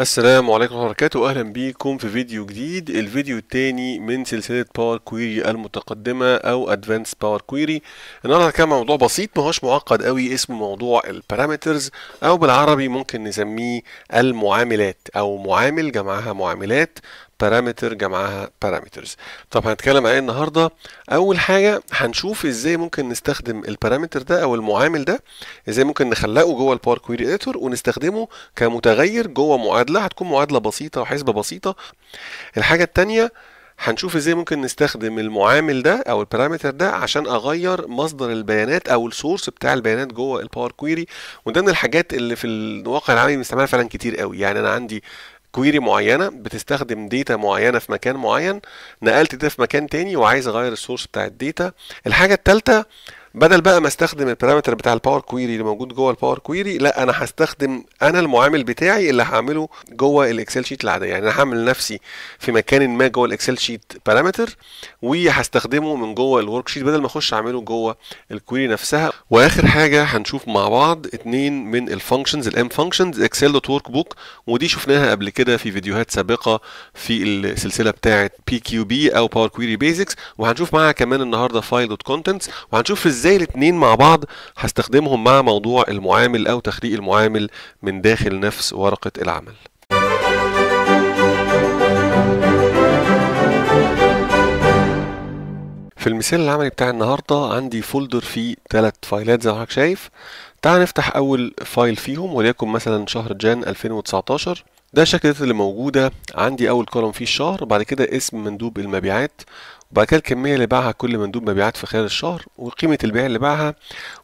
السلام عليكم ورحمة الله وبركاته أهلا بكم في فيديو جديد الفيديو التاني من سلسلة باور كويري المتقدمة أو أدفانس باور كويري النهاردة هنتكلم عن موضوع بسيط مهوش معقد قوي اسمه موضوع البارامترز أو بالعربي ممكن نسميه المعاملات أو معامل جمعها معاملات بارامتر جمعها بارامترز طب هنتكلم ايه النهارده اول حاجه هنشوف ازاي ممكن نستخدم البارامتر ده او المعامل ده ازاي ممكن نخلقه جوه الباور كويري اديتور ونستخدمه كمتغير جوه معادله هتكون معادله بسيطه وحسبه بسيطه الحاجه الثانيه هنشوف ازاي ممكن نستخدم المعامل ده او البارامتر ده عشان اغير مصدر البيانات او السورس بتاع البيانات جوه الباور كويري وده من الحاجات اللي في الواقع العملي بنستعملها فعلا كتير قوي يعني انا عندي كويري معينه بتستخدم ديتا معينه في مكان معين نقلت ده في مكان تاني وعايز اغير السورس بتاع الديتا الحاجه الثالثه بدل بقى ما استخدم البارامتر بتاع الباور كويري اللي موجود جوه الباور كويري لا انا هستخدم انا المعامل بتاعي اللي هعمله جوه الاكسل شيت العاديه يعني انا هعمل لنفسي في مكان ما جوه الاكسل شيت بارامتر وهستخدمه من جوه الورك شيت بدل ما اخش اعمله جوه الكويري نفسها واخر حاجه هنشوف مع بعض اتنين من الفانكشنز الام فانكشنز اكسل دوت ورك بوك ودي شفناها قبل كده في فيديوهات سابقه في السلسله بتاعه بي كيو بي او باور كويري بيزكس وهنشوف معاها كمان النهارده فايل دوت كونتنتس وهنشوف ازاي الاثنين مع بعض هستخدمهم مع موضوع المعامل او تخريج المعامل من داخل نفس ورقة العمل في المثال العملي بتاع النهاردة عندي فولدر فيه ثلاث فايلات زي ما حضرتك شايف تعال نفتح أول فايل فيهم وليكن مثلا شهر جان 2019 ده شكل اللي موجودة عندي أول كولوم فيه الشهر بعد كده اسم مندوب المبيعات وبعد كده الكمية اللي باعها كل مندوب مبيعات في خلال الشهر وقيمة البيع اللي باعها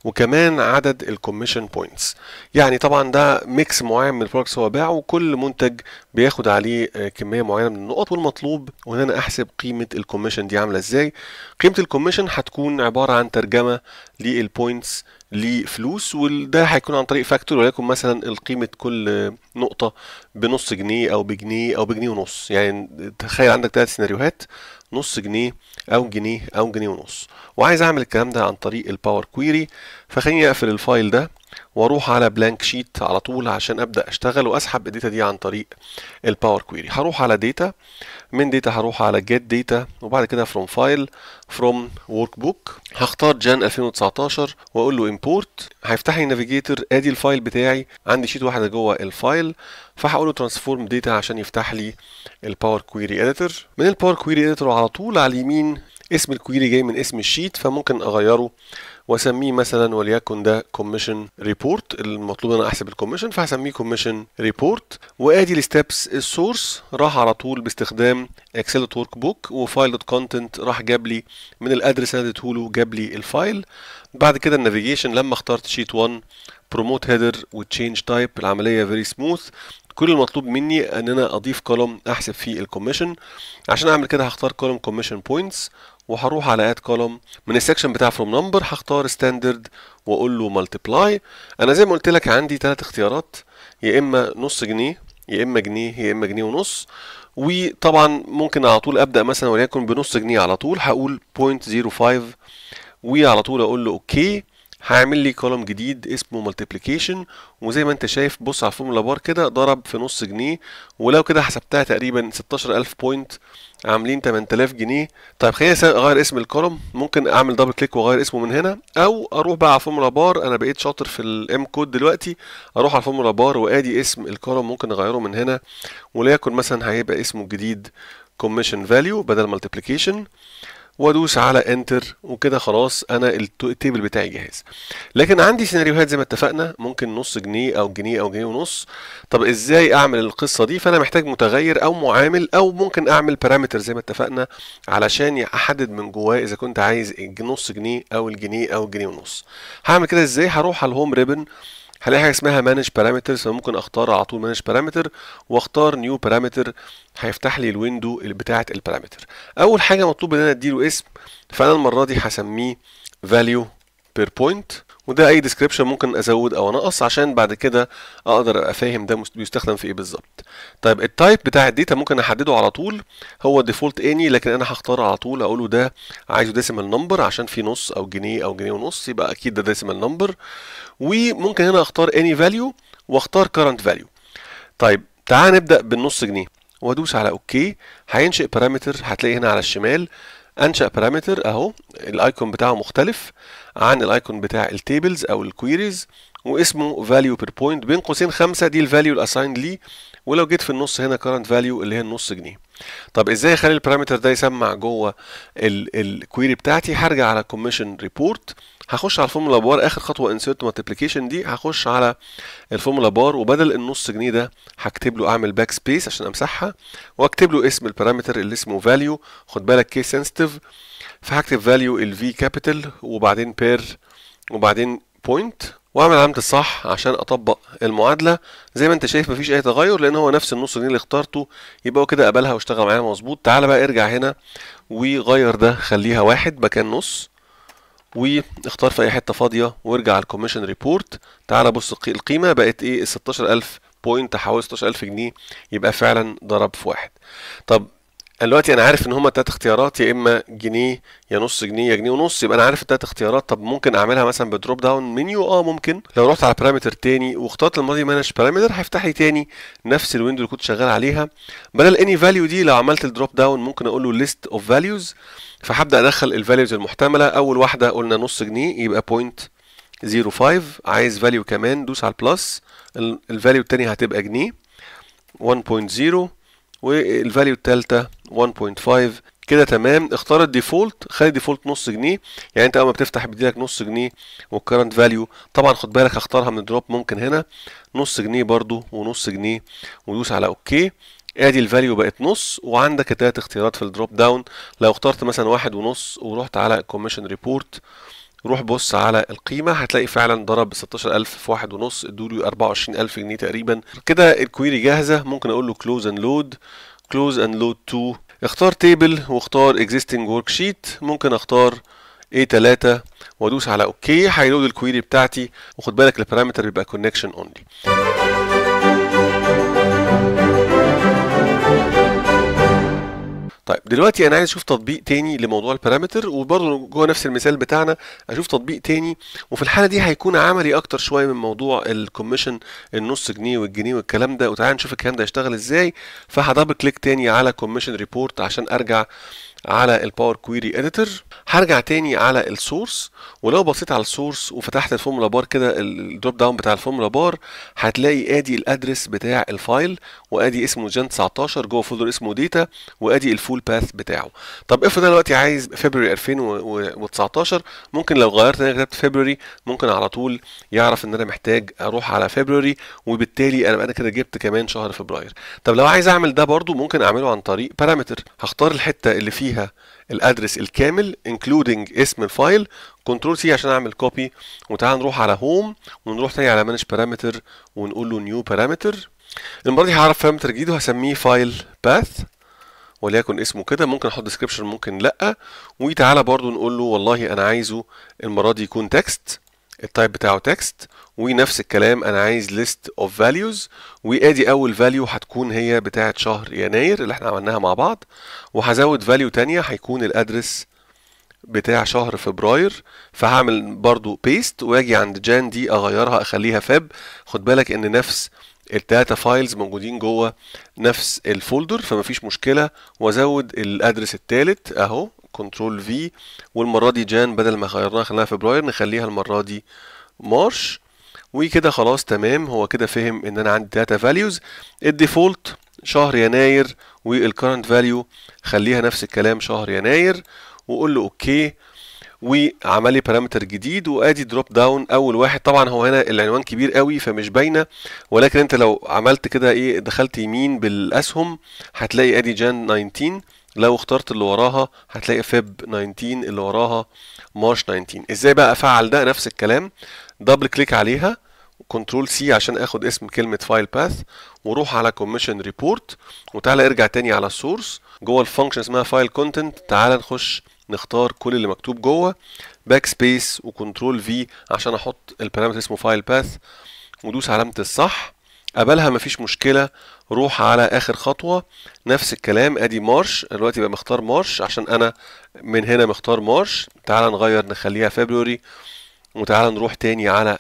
وكمان عدد الكوميشن بوينتس يعني طبعا ده ميكس معين من البرودكتس هو باعه وكل منتج بياخد عليه آه، كمية معينة من النقط والمطلوب وان انا احسب قيمة الكوميشن دي عاملة ازاي قيمة الكوميشن هتكون عبارة عن ترجمة للبوينتس لفلوس وده هيكون عن طريق فاكتور وليكن مثلا قيمة كل نقطة بنص جنيه أو بجنيه أو بجنيه ونص يعني تخيل عندك ثلاث سيناريوهات نص جنيه او جنيه او جنيه ونص وعايز اعمل الكلام ده عن طريق الباور كويري فخليني اقفل الفايل ده واروح على بلانك شيت على طول عشان ابدا اشتغل واسحب الداتا دي عن طريق الباور كويري هروح على داتا من داتا هروح على جيت داتا وبعد كده فروم فايل فروم ورك بوك هختار جان 2019 واقول له امبورت هيفتح لي نافيجيتور ادي الفايل بتاعي عندي شيت واحده جوه الفايل فهقول له ترانسفورم داتا عشان يفتح لي الباور كويري اديتور من الباور كويري اديتور على طول على اليمين اسم الكويري جاي من اسم الشيت فممكن اغيره واسميه مثلا وليكن ده كوميشن ريبورت المطلوب ان انا احسب الكوميشن فهسميه كوميشن ريبورت وادي الستبس السورس راح على طول باستخدام اكسل ورك بوك وفايل دوت كونتنت راح جاب لي من الادرس اللي اديته له جاب لي الفايل بعد كده النافيجيشن لما اخترت شيت 1 بروموت هيدر وتشينج تايب العمليه فيري سموث كل المطلوب مني ان انا اضيف كولوم احسب فيه الكوميشن عشان اعمل كده هختار كولوم كوميشن بوينتس وهروح على اد كولوم من السكشن بتاع فروم نمبر هختار ستاندرد واقول له ملتبلاي انا زي ما قلت لك عندي ثلاث اختيارات يا اما نص جنيه يا اما جنيه يا اما جنيه ونص وطبعا ممكن على طول ابدا مثلا وليكن بنص جنيه على طول هقول 0.05 وعلى طول اقول له اوكي هعمل لي كولوم جديد اسمه مالتيبليكيشن وزي ما انت شايف بص على الفورمولا بار كده ضرب في نص جنيه ولو كده حسبتها تقريبا 16000 بوينت عاملين 8000 جنيه طيب خليني اغير اسم الكولوم ممكن اعمل دبل كليك واغير اسمه من هنا او اروح بقى على الفورمولا بار انا بقيت شاطر في الام كود دلوقتي اروح على الفورمولا بار وادي اسم الكولوم ممكن اغيره من هنا وليكن مثلا هيبقى اسمه الجديد كوميشن فاليو بدل مالتيبليكيشن وادوس على انتر وكده خلاص انا التيبل بتاعي جاهز لكن عندي سيناريوهات زي ما اتفقنا ممكن نص جنيه او جنيه او جنيه ونص طب ازاي اعمل القصه دي فانا محتاج متغير او معامل او ممكن اعمل بارامتر زي ما اتفقنا علشان احدد من جواه اذا كنت عايز نص جنيه او الجنيه او الجنيه ونص هعمل كده ازاي هروح على الهوم ريبن هلاقي حاجه اسمها مانج بارامترز فممكن اختار على طول مانج بارامتر واختار نيو بارامتر هيفتح لي الويندو بتاعه البارامتر اول حاجه مطلوب ان انا اديله اسم فانا المره دي هسميه فاليو بير بوينت وده اي ديسكريبشن ممكن ازود او انقص عشان بعد كده اقدر افهم ده بيستخدم في ايه بالظبط طيب التايب بتاع الداتا ممكن احدده على طول هو ديفولت اني لكن انا هختار على طول اقول له ده عايزه ديسيمال نمبر عشان في نص او جنيه او جنيه ونص يبقى اكيد ده ديسيمال نمبر وممكن هنا اختار اني فاليو واختار كرنت فاليو طيب تعال نبدا بالنص جنيه وادوس على اوكي هينشئ بارامتر هتلاقي هنا على الشمال انشا بارامتر اهو الايكون بتاعه مختلف عن الايكون بتاع التيبلز او الكويريز واسمه value per point بين قوسين خمسة دي الفاليو الاساين ليه ولو جيت في النص هنا current value اللي هي النص جنيه طب ازاي اخلي البارامتر ده يسمع جوه الكويري بتاعتي هرجع على كوميشن ريبورت هخش على الفورمولا بار اخر خطوه انسيرت مالتيبليكيشن دي هخش على الفورمولا بار وبدل النص جنيه ده هكتب له اعمل باك سبيس عشان امسحها واكتب له اسم البارامتر اللي اسمه فاليو خد بالك كيس سنسيتيف فهكتب فاليو الفي كابيتال وبعدين بير وبعدين بوينت واعمل علامه الصح عشان اطبق المعادله زي ما انت شايف مفيش اي تغير لان هو نفس النص جنيه اللي اخترته يبقى هو كده قبلها واشتغل معايا مظبوط تعالى بقى ارجع هنا وغير ده خليها واحد مكان نص واختار في اي حته فاضيه وارجع على الكوميشن ريبورت تعالى بص القيمه بقت ايه ال 16000 بوينت حوالي 16000 جنيه يبقى فعلا ضرب في واحد طب دلوقتي انا عارف ان هما تلات اختيارات يا اما جنيه يا نص جنيه يا جنيه ونص يبقى انا عارف التلات اختيارات طب ممكن اعملها مثلا بدروب داون منيو اه ممكن لو رحت على بارامتر تاني واخترت الماضي مانج بارامتر هيفتح لي تاني نفس الويندو اللي كنت شغال عليها بدل اني فاليو دي لو عملت الدروب داون ممكن اقول له ليست اوف فاليوز فهبدا ادخل الفاليوز المحتمله اول واحده قلنا نص جنيه يبقى بوينت 0.5 عايز فاليو كمان دوس على البلس الفاليو التاني هتبقى جنيه 1.0 والفاليو الثالثه 1.5 كده تمام اختار الديفولت خلي الديفولت نص جنيه يعني انت اول ما بتفتح بيديلك نص جنيه والكرنت فاليو طبعا خد بالك هختارها من الدروب ممكن هنا نص جنيه برضو ونص جنيه ودوس على اوكي ادي الفاليو بقت نص وعندك التلات اختيارات في الدروب داون لو اخترت مثلا واحد ونص ورحت على كوميشن ريبورت روح بص على القيمة هتلاقي فعلا ضرب 16000 في واحد ونص ادوله 24000 جنيه تقريبا كده الكويري جاهزة ممكن اقول له كلوز اند لود كلوز اند لود 2 اختار تيبل واختار اكزيستنج ورك شيت ممكن اختار اي 3 وادوس على اوكي هيلود الكويري بتاعتي وخد بالك البارامتر بيبقى كونكشن اونلي طيب دلوقتي انا عايز اشوف تطبيق تاني لموضوع البارامتر وبرضه جوه نفس المثال بتاعنا اشوف تطبيق تاني وفي الحاله دي هيكون عملي اكتر شويه من موضوع الكوميشن النص جنيه والجنيه والكلام ده وتعالى نشوف الكلام ده هيشتغل ازاي فهدبل كليك تاني على كوميشن ريبورت عشان ارجع على الباور كويري اديتور هرجع تاني على السورس ولو بصيت على السورس وفتحت الفورمولا بار كده الدروب داون بتاع الفورمولا بار هتلاقي ادي الادرس بتاع الفايل وادي اسمه جن 19 جوه فولدر اسمه ديتا وادي الفول باث بتاعه طب افرض انا دلوقتي عايز فبراير 2019 ممكن لو غيرت انا كتبت فبراير ممكن على طول يعرف ان انا محتاج اروح على فبراير وبالتالي انا بقى كده جبت كمان شهر فبراير طب لو عايز اعمل ده برده ممكن اعمله عن طريق بارامتر هختار الحته اللي فيها فيها الادرس الكامل انكلودنج اسم الفايل كنترول سي عشان اعمل كوبي وتعال نروح على هوم ونروح تاني على مانج بارامتر ونقول له نيو بارامتر المره دي هعرف بارامتر جديد وهسميه فايل باث وليكن اسمه كده ممكن احط ديسكربشن ممكن لا وتعالى برضو نقول له والله انا عايزه المره دي يكون تكست التايب بتاعه تكست ونفس الكلام انا عايز ليست اوف فاليوز وادي اول فاليو هتكون هي بتاعه شهر يناير اللي احنا عملناها مع بعض وهزود فاليو تانية هيكون الادرس بتاع شهر فبراير فهعمل برضو بيست واجي عند جان دي اغيرها اخليها فاب خد بالك ان نفس الداتا فايلز موجودين جوه نفس الفولدر فمفيش مشكلة وازود الادرس الثالث اهو كنترول في والمرة دي جان بدل ما غيرناها خليناها فبراير نخليها المرة دي مارش وكده خلاص تمام هو كده فهم ان انا عندي داتا فاليوز الديفولت شهر يناير والكرنت فاليو خليها نفس الكلام شهر يناير وقول له اوكي وعمل لي بارامتر جديد وادي دروب داون اول واحد طبعا هو هنا العنوان كبير قوي فمش باينه ولكن انت لو عملت كده ايه دخلت يمين بالاسهم هتلاقي ادي جان 19 لو اخترت اللي وراها هتلاقي فيب 19 اللي وراها مارش 19 ازاي بقى افعل ده نفس الكلام دبل كليك عليها كنترول سي عشان اخد اسم كلمه فايل باث وروح على كوميشن ريبورت وتعالى ارجع تاني على السورس جوه الفانكشن اسمها فايل كونتنت تعالى نخش نختار كل اللي مكتوب جوه باك سبيس وكنترول في عشان احط البارامتر اسمه فايل باث ودوس علامه الصح قبلها مفيش مشكله روح على اخر خطوه نفس الكلام ادي مارش دلوقتي بقى مختار مارش عشان انا من هنا مختار مارش تعال نغير نخليها فبروري وتعال نروح تاني على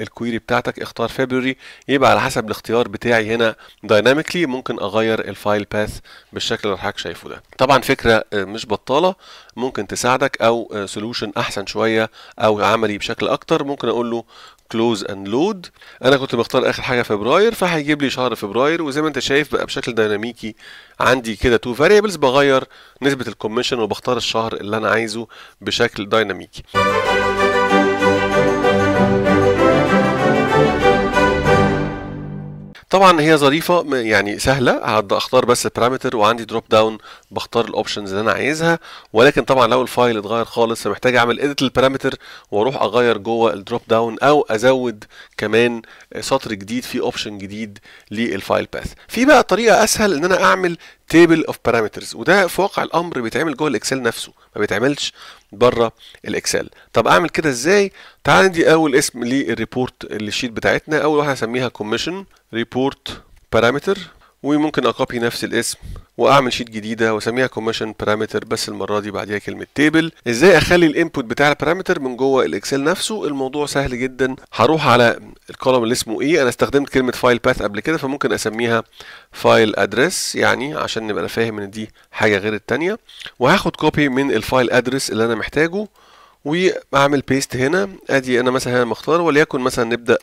الكويري بتاعتك اختار فبروري يبقى على حسب الاختيار بتاعي هنا دايناميكلي ممكن اغير الفايل باث بالشكل اللي حضرتك شايفه ده طبعا فكره آه، مش بطاله ممكن تساعدك او سولوشن آه، احسن شويه او عملي بشكل اكتر ممكن اقول له كلوز اند لود انا كنت بختار اخر حاجه فبراير فهيجيب لي شهر فبراير وزي ما انت شايف بقى بشكل ديناميكي عندي كده تو فاريبلز بغير نسبه الكوميشن وبختار الشهر اللي انا عايزه بشكل ديناميكي طبعا هي ظريفه يعني سهله هبدا اختار بس بارامتر وعندي دروب داون بختار الاوبشنز اللي انا عايزها ولكن طبعا لو الفايل اتغير خالص فمحتاج اعمل اديت للبارامتر واروح اغير جوه الدروب داون او ازود كمان سطر جديد فيه اوبشن جديد للفايل باث في بقى طريقه اسهل ان انا اعمل تيبل اوف بارامترز وده في واقع الامر بيتعمل جوه الاكسل نفسه ما بيتعملش بره الاكسل طب اعمل كده ازاي تعال ندي اول اسم للريبورت الشيت بتاعتنا اول واحده هسميها كوميشن ريبورت بارامتر وممكن اكوبي نفس الاسم واعمل شيت جديده واسميها كوميشن بارامتر بس المره دي بعديها كلمه تيبل ازاي اخلي الانبوت بتاع البارامتر من جوه الاكسل نفسه الموضوع سهل جدا هروح على الكولوم اللي اسمه ايه انا استخدمت كلمه فايل باث قبل كده فممكن اسميها فايل ادرس يعني عشان نبقى فاهم ان دي حاجه غير الثانيه وهاخد كوبي من الفايل ادرس اللي انا محتاجه واعمل بيست هنا ادي انا مثلا هنا مختار وليكن مثلا نبدا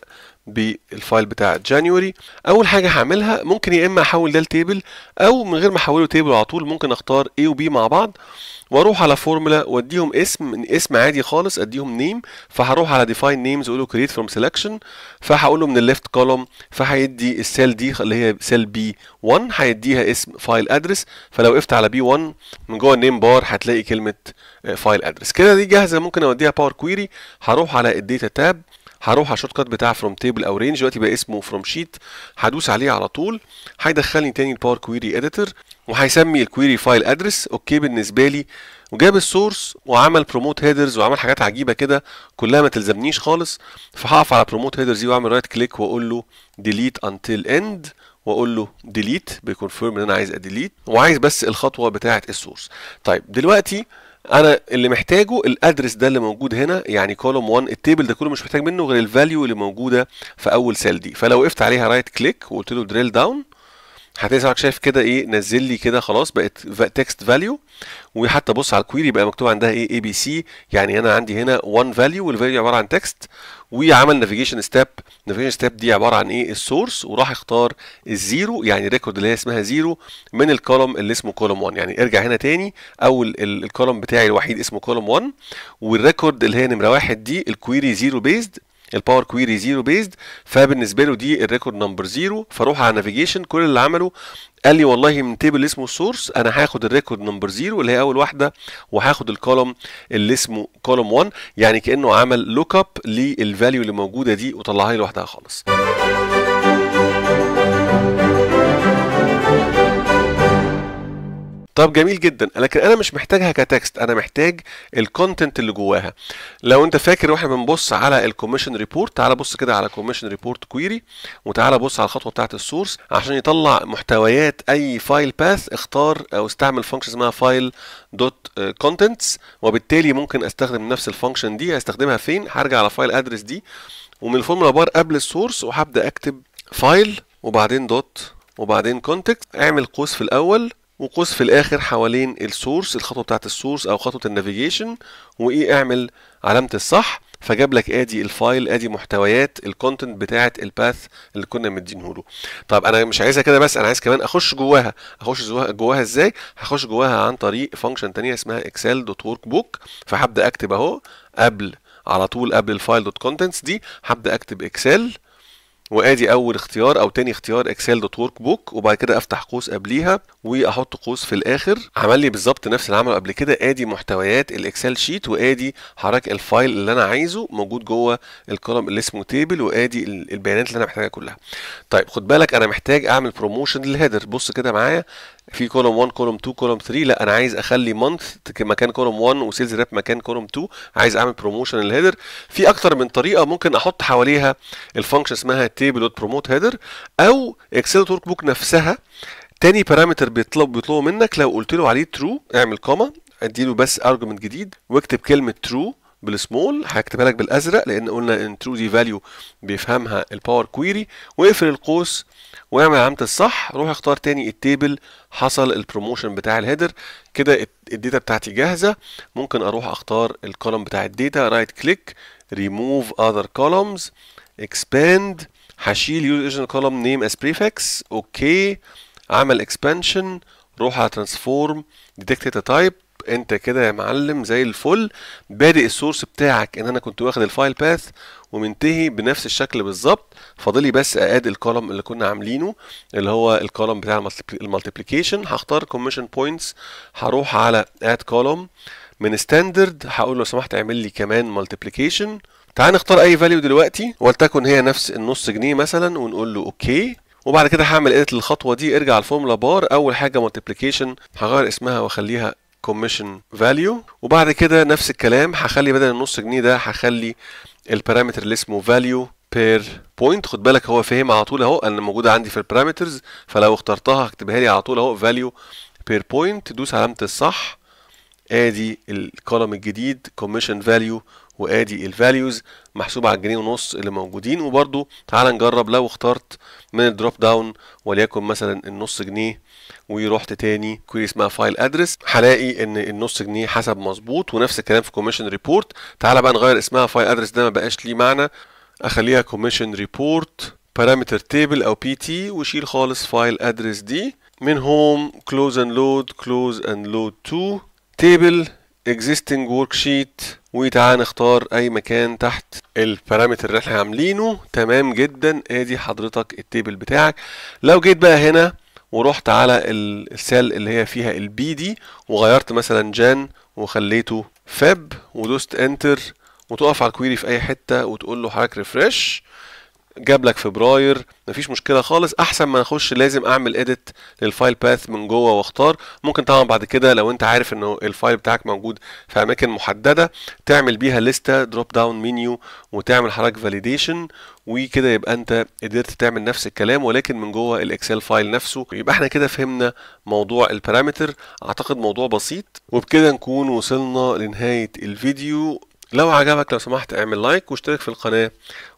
بالفايل بتاع جانيوري اول حاجه هعملها ممكن يا اما احول ده لتيبل او من غير ما احوله تيبل على طول ممكن اختار A وB مع بعض واروح على فورمولا واديهم اسم اسم عادي خالص اديهم نيم فهروح على ديفاين نيمز اقول له كريت فروم سيلكشن فهقول له من الليفت كولوم فهيدي السيل دي اللي هي سيل بي 1 هيديها اسم فايل ادرس فلو وقفت على بي 1 من جوه النيم بار هتلاقي كلمه فايل آه, ادرس كده دي جاهزه ممكن اوديها باور كويري هروح على الداتا تاب هروح على الشورت كات بتاع فروم تيبل او رينج دلوقتي بقى اسمه فروم شيت هدوس عليه على طول هيدخلني تاني الباور كويري اديتور وهيسمي الكويري فايل ادرس اوكي بالنسبه لي وجاب السورس وعمل بروموت هيدرز وعمل حاجات عجيبه كده كلها ما تلزمنيش خالص فهقف على بروموت هيدرز دي واعمل رايت كليك واقول له ديليت انتل اند واقول له ديليت بيكونفيرم ان انا عايز اديليت وعايز بس الخطوه بتاعه السورس طيب دلوقتي انا اللي محتاجه الادرس ده اللي موجود هنا يعني كولوم 1 التيبل ده كله مش محتاج منه غير الفاليو اللي موجوده في اول سيل دي فلو وقفت عليها رايت كليك وقلت له دريل داون هتسعك شايف كده ايه نزل لي كده خلاص بقت تكست فاليو وحتى بص على الكويري بقى مكتوب عندها ايه اي بي سي يعني انا عندي هنا 1 فاليو والفاليو عباره عن تكست وعمل نافيجيشن ستيب نافيجيشن ستيب دي عباره عن ايه السورس وراح اختار الزيرو يعني ريكورد اللي هي اسمها زيرو من الكولوم اللي اسمه كولوم 1 يعني ارجع هنا تاني اول الكولوم بتاعي الوحيد اسمه كولوم 1 والريكورد اللي هي نمره واحد دي الكويري زيرو بيزد الباور كويري زيرو بيزد فبالنسبه له دي الريكورد نمبر زيرو فاروح على نافيجيشن كل اللي عمله قال لي والله من تيبل اسمه سورس انا هاخد الريكورد نمبر زيرو اللي هي اول واحده وهاخد الكولوم اللي اسمه كولوم 1 يعني كانه عمل لوك اب للفاليو اللي موجوده دي وطلعها لي لوحدها خالص طب جميل جدا لكن انا مش محتاجها كتكست انا محتاج الكونتنت اللي جواها لو انت فاكر واحنا بنبص على الكوميشن ريبورت تعال بص كده على كوميشن ريبورت كويري وتعال بص على الخطوه بتاعه السورس عشان يطلع محتويات اي فايل باث اختار او استعمل فانكشن اسمها فايل دوت كونتنتس وبالتالي ممكن استخدم نفس الفانكشن دي هستخدمها فين هرجع على فايل ادرس دي ومن الفورمولا بار قبل السورس وهبدا اكتب فايل وبعدين دوت وبعدين كونتكست اعمل قوس في الاول وقوس في الاخر حوالين السورس الخطوه بتاعت السورس او خطوه النافيجيشن وايه اعمل علامه الصح فجاب لك ادي الفايل ادي محتويات الكونتنت بتاعه الباث اللي كنا مدينه له طب انا مش عايزها كده بس انا عايز كمان اخش جواها اخش جواها, جواها ازاي هخش جواها عن طريق فانكشن ثانيه اسمها اكسل دوت ورك بوك فهبدا اكتب اهو قبل على طول قبل الفايل دوت كونتنتس دي هبدا اكتب اكسل وادي اول اختيار او تاني اختيار اكسل دوت ورك بوك وبعد كده افتح قوس قبليها واحط قوس في الاخر عمل لي بالظبط نفس اللي عمله قبل كده ادي محتويات الاكسل شيت وادي حراك الفايل اللي انا عايزه موجود جوه الكولم اللي اسمه تيبل وادي البيانات اللي انا محتاجها كلها طيب خد بالك انا محتاج اعمل بروموشن للهيدر بص كده معايا في كولوم 1 كولوم 2 كولوم 3 لا انا عايز اخلي مانث مكان كولوم 1 وسيلز ريب مكان كولوم 2 عايز اعمل بروموشن للهيدر في اكتر من طريقه ممكن احط حواليها الفانكشن اسمها تيبل دوت بروموت هيدر او اكسل ورك بوك نفسها تاني بارامتر بيطلب بيطلبه منك لو قلت له عليه ترو اعمل كوما اديله بس ارجمنت جديد واكتب كلمه ترو بالسمول هكتبها لك بالازرق لان قلنا ان ترو دي فاليو بيفهمها الباور كويري واقفل القوس واعمل علامه الصح روح اختار تاني التيبل حصل البروموشن بتاع الهيدر كده الداتا بتاعتي جاهزه ممكن اروح اختار الكولوم بتاع الداتا رايت كليك ريموف اذر كولومز اكسباند هشيل يوز ايجن كولوم نيم اس بريفكس اوكي اعمل اكسبانشن روح على ترانسفورم ديتكت تايب انت كده يا معلم زي الفل بادئ السورس بتاعك ان انا كنت واخد الفايل باث ومنتهي بنفس الشكل بالظبط فاضل بس اقاد الكولم اللي كنا عاملينه اللي هو الكولم بتاع المالتيبليكيشن هختار كوميشن بوينتس هروح على اد كولم من ستاندرد هقول لو سمحت اعمل لي كمان مالتيبليكيشن تعال نختار اي فاليو دلوقتي ولتكن هي نفس النص جنيه مثلا ونقول له اوكي وبعد كده هعمل ايديت للخطوه دي ارجع الفورمولا بار اول حاجه مالتيبليكيشن هغير اسمها واخليها كوميشن فاليو وبعد كده نفس الكلام هخلي بدل النص جنيه ده هخلي البارامتر اللي اسمه فاليو بير بوينت خد بالك هو فهم على طول اهو انا موجوده عندي في البارامترز فلو اخترتها هكتبها لي على طول اهو فاليو بير بوينت دوس علامه الصح ادي الكولم الجديد كوميشن فاليو وادي الفاليوز محسوب على الجنيه ونص اللي موجودين وبرده تعال نجرب لو اخترت من الدروب داون وليكن مثلا النص جنيه ورحت تاني كويري اسمها فايل ادرس هلاقي ان النص جنيه حسب مظبوط ونفس الكلام في كوميشن ريبورت تعالى بقى نغير اسمها فايل ادرس ده ما بقاش ليه معنى اخليها كوميشن ريبورت بارامتر تيبل او بي تي وشيل خالص فايل ادرس دي من هوم كلوز اند لود كلوز اند لود تو تيبل existing worksheet وتعالى نختار اي مكان تحت البارامتر اللي احنا عاملينه تمام جدا ادي حضرتك التيبل بتاعك لو جيت بقى هنا ورحت على السال اللي هي فيها البي دي وغيرت مثلا جان وخليته فاب ودوست انتر وتقف على الكويري في اي حته وتقول له حضرتك ريفرش جاب لك فبراير مفيش مشكله خالص احسن ما اخش لازم اعمل اديت للفايل باث من جوه واختار ممكن طبعا بعد كده لو انت عارف انه الفايل بتاعك موجود في اماكن محدده تعمل بيها لسته دروب داون منيو وتعمل حضرتك فاليديشن وكده يبقى انت قدرت تعمل نفس الكلام ولكن من جوه الاكسل فايل نفسه يبقى احنا كده فهمنا موضوع البارامتر اعتقد موضوع بسيط وبكده نكون وصلنا لنهايه الفيديو لو عجبك لو سمحت اعمل لايك واشترك في القناه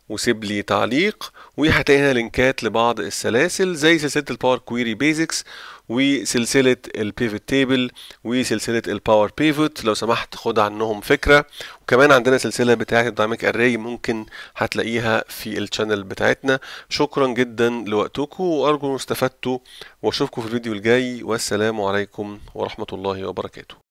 وسيب لي تعليق وهتلاقي هنا لينكات لبعض السلاسل زي سلسله الباور كويري بيزكس وسلسله البيفوت تيبل وسلسله الباور بيفوت لو سمحت خد عنهم فكره وكمان عندنا سلسله بتاعه الدايناميك اري ممكن هتلاقيها في الشانل بتاعتنا شكرا جدا لوقتكم وارجو ان استفدتوا واشوفكم في الفيديو الجاي والسلام عليكم ورحمه الله وبركاته